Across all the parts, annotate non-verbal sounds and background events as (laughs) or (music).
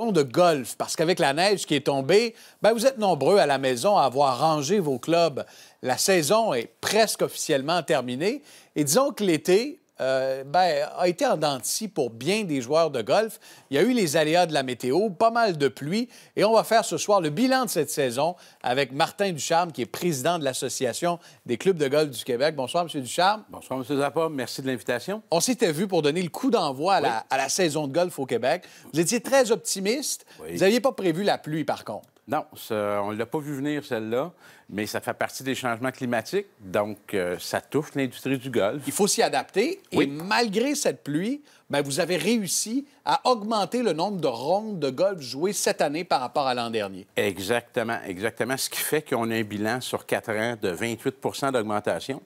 de golf, parce qu'avec la neige qui est tombée, ben vous êtes nombreux à la maison à avoir rangé vos clubs. La saison est presque officiellement terminée. Et disons que l'été, euh, ben, a été en denti pour bien des joueurs de golf. Il y a eu les aléas de la météo, pas mal de pluie. Et on va faire ce soir le bilan de cette saison avec Martin Ducharme, qui est président de l'Association des clubs de golf du Québec. Bonsoir, M. Ducharme. Bonsoir, M. Zappa. Merci de l'invitation. On s'était vu pour donner le coup d'envoi à, la saison de golf au Québec. Vous étiez très optimiste. Vous n'aviez pas prévu la pluie, par contre. Non, on ne l'a pas vu venir, celle-là, mais ça fait partie des changements climatiques, donc euh, ça touffe l'industrie du golf. Il faut s'y adapter, et malgré cette pluie, ben, vous avez réussi à augmenter le nombre de rondes de golf jouées cette année par rapport à l'an dernier. Exactement, exactement. Ce qui fait qu'on a un bilan sur quatre ans de 28 d'augmentation.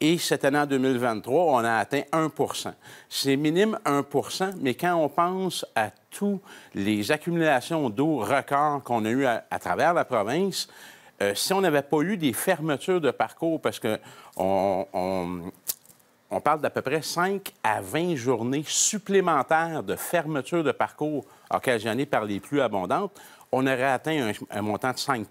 Et cette année 2023, on a atteint 1 C'est minime 1 mais quand on pense à toutes les accumulations d'eau records qu'on a eues à, travers la province, euh, si on n'avait pas eu des fermetures de parcours, parce que on on parle d'à peu près 5 à 20 journées supplémentaires de fermeture de parcours occasionnées par les pluies abondantes, on aurait atteint un, montant de 5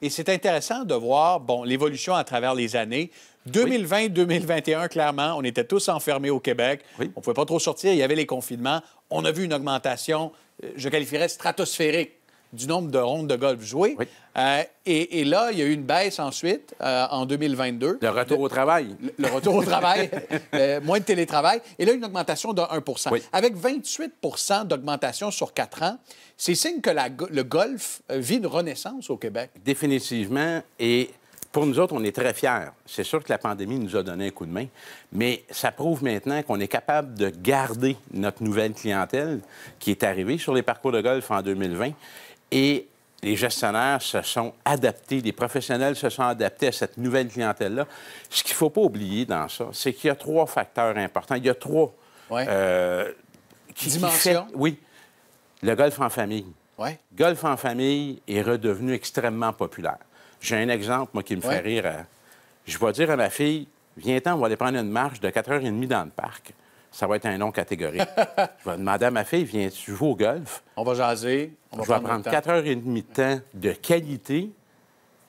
Et c'est intéressant de voir bon, l'évolution à travers les années. 2020-2021, clairement, on était tous enfermés au Québec. On ne pouvait pas trop sortir. Il y avait les confinements. On a vu une augmentation, euh, je qualifierais stratosphérique du nombre de rondes de golf jouées. Euh, et, là, il y a eu une baisse ensuite, euh, en 2022. Le retour au travail. Le, retour au travail, (laughs) euh, moins de télétravail. Et là, une augmentation de 1 Avec 28 d'augmentation sur quatre ans, c'est signe que le golf vit une renaissance au Québec. Définitivement. Et pour nous autres, on est très fiers. C'est sûr que la pandémie nous a donné un coup de main, mais ça prouve maintenant qu'on est capable de garder notre nouvelle clientèle qui est arrivée sur les parcours de golf en 2020 et les gestionnaires se sont adaptés, les professionnels se sont adaptés à cette nouvelle clientèle-là. Ce qu'il ne faut pas oublier dans ça, c'est qu'il y a trois facteurs importants. Il y a trois. Ouais. Euh, qui, Dimension. oui. Le golf en famille. Le Golf en famille est redevenu extrêmement populaire. J'ai un exemple, moi, qui me fait rire. Je vais dire à ma fille, viens-t'en, on va aller prendre une marche de 4h30 dans le parc ça va être un nom catégorique. (laughs) je vais demander à ma fille, viens-tu jouer au golf? On va jaser. On va je vais prendre 4 heures et demie de temps de qualité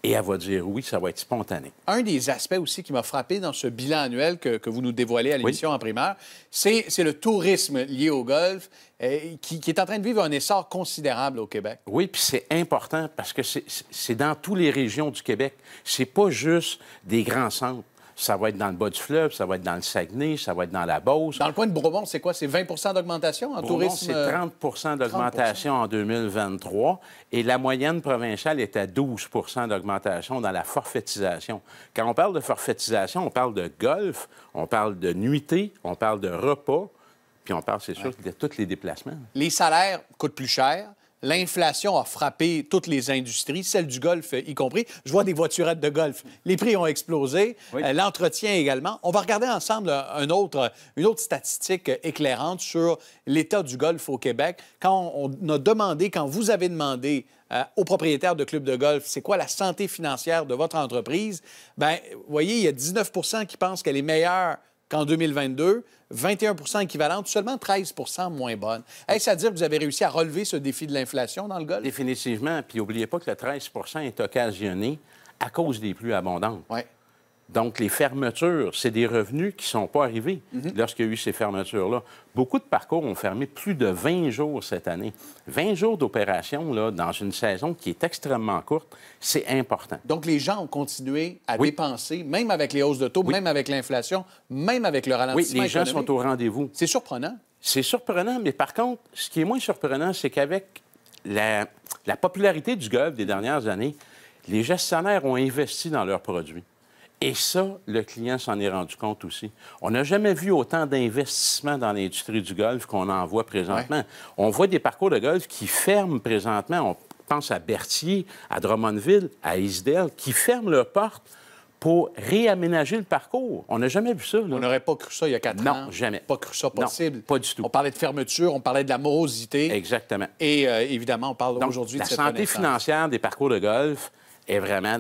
et elle va dire oui, ça va être spontané. Un des aspects aussi qui m'a frappé dans ce bilan annuel que, vous nous dévoilez à l'émission en primaire, c'est le tourisme lié au golf euh, qui, est en train de vivre un essor considérable au Québec. Oui, puis c'est important parce que c'est dans toutes les régions du Québec. C'est pas juste des grands centres. Ça va être dans le bas du fleuve, ça va être dans le Saguenay, ça va être dans la Beauce. Dans le coin de Bourbon, c'est quoi? C'est 20 d'augmentation en Bromont, tourisme? c'est 30 euh, d'augmentation en 2023. Et la moyenne provinciale est à 12 d'augmentation dans la forfaitisation. Quand on parle de forfaitisation, on parle de golf, on parle de nuitée, on parle de repas, puis on parle, c'est sûr, de tous les déplacements. Les salaires coûtent plus cher. L'inflation a frappé toutes les industries, celle du golf y compris. Je vois des voiturettes de golf. Les prix ont explosé, euh, l'entretien également. On va regarder ensemble euh, un autre, euh, une autre statistique éclairante sur l'état du golf au Québec. Quand on a demandé, quand vous avez demandé aux propriétaires de clubs de golf, c'est quoi la santé financière de votre entreprise, bien, vous voyez, il y a 19 qui pensent qu'elle est meilleure qu'en 2022, 21 équivalente, seulement 13 moins bonne. Est-ce à dire que vous avez réussi à relever ce défi de l'inflation dans le golfe? Définitivement. Puis n'oubliez pas que le 13 est occasionné à cause des pluies abondantes. Ouais. Donc, les fermetures, c'est des revenus qui ne sont pas arrivés mhm. lorsqu'il y a eu ces fermetures-là. Beaucoup de parcours ont fermé plus de 20 jours cette année. 20 jours d'opération dans une saison qui est extrêmement courte, c'est important. Donc, les gens ont continué à dépenser, même avec les hausses de taux, même avec l'inflation, même avec le ralentissement. Oui, les gens sont au rendez-vous. C'est surprenant. C'est surprenant, mais par contre, ce qui est moins surprenant, c'est qu'avec la... la popularité du golf des dernières années, les gestionnaires ont investi dans leurs produits. Et ça, le client s'en est rendu compte aussi. On n'a jamais vu autant d'investissements dans l'industrie du golf qu'on en voit présentement. On voit des parcours de golf qui ferment présentement. On pense à Berthier, à Drummondville, à Isdale, qui ferment leurs portes pour réaménager le parcours. On n'a jamais vu ça. On n'aurait pas cru ça il y a quatre ans. Non, jamais. Pas cru ça possible. pas du tout. On parlait de fermeture, on parlait de la morosité. Exactement. Et euh, évidemment, on parle aujourd'hui de la santé financière des parcours de golf est vraiment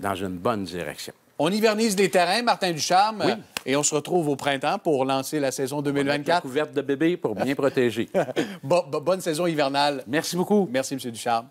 dans une bonne direction. On hivernise des terrains, Martin Ducharme, et on se retrouve au printemps pour lancer la saison 2024. couverte de bébés pour bien protéger. (laughs) bonne saison hivernale. Merci beaucoup. Merci, M. Ducharme.